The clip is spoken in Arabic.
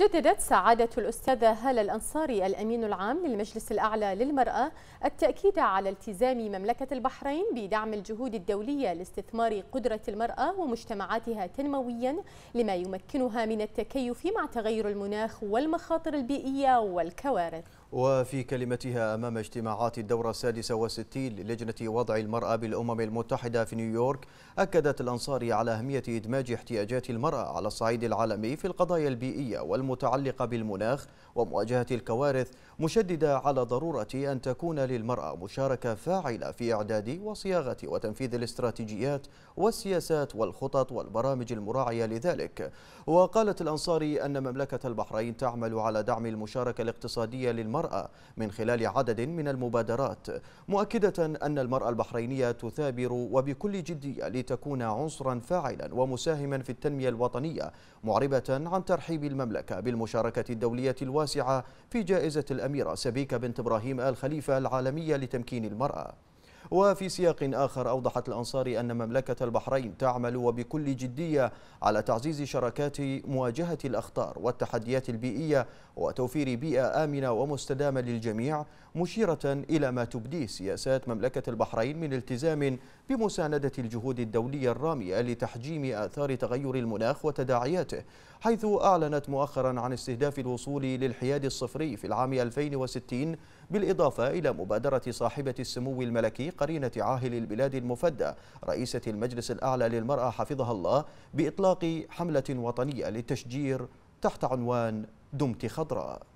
جددت سعادة الأستاذة هالة الأنصاري الأمين العام للمجلس الأعلى للمرأة التأكيد على التزام مملكة البحرين بدعم الجهود الدولية لاستثمار قدرة المرأة ومجتمعاتها تنمويا لما يمكنها من التكيف مع تغير المناخ والمخاطر البيئية والكوارث وفي كلمتها أمام اجتماعات الدورة السادسة والستين للجنة وضع المرأة بالأمم المتحدة في نيويورك أكدت الأنصاري على أهمية إدماج احتياجات المرأة على الصعيد العالمي في القضايا البيئية والمتعلقة بالمناخ ومواجهة الكوارث مشددة على ضرورة أن تكون للمرأة مشاركة فاعلة في إعداد وصياغة وتنفيذ الاستراتيجيات والسياسات والخطط والبرامج المراعية لذلك وقالت الأنصاري أن مملكة البحرين تعمل على دعم المشاركة الاقتصادية للمرأة المرأة من خلال عدد من المبادرات مؤكدة أن المرأة البحرينية تثابر وبكل جدية لتكون عنصرا فاعلا ومساهما في التنمية الوطنية معربة عن ترحيب المملكة بالمشاركة الدولية الواسعة في جائزة الأميرة سبيكة بنت إبراهيم آل خليفة العالمية لتمكين المرأة وفي سياق آخر أوضحت الأنصار أن مملكة البحرين تعمل وبكل جدية على تعزيز شراكات مواجهة الأخطار والتحديات البيئية وتوفير بيئة آمنة ومستدامة للجميع مشيرة إلى ما تبديه سياسات مملكة البحرين من التزام بمساندة الجهود الدولية الرامية لتحجيم آثار تغير المناخ وتداعياته حيث أعلنت مؤخرا عن استهداف الوصول للحياد الصفري في العام 2060 بالإضافة إلى مبادرة صاحبة السمو الملكي قرينة عاهل البلاد المفدى رئيسة المجلس الأعلى للمرأة حفظها الله بإطلاق حملة وطنية للتشجير تحت عنوان دمت خضراء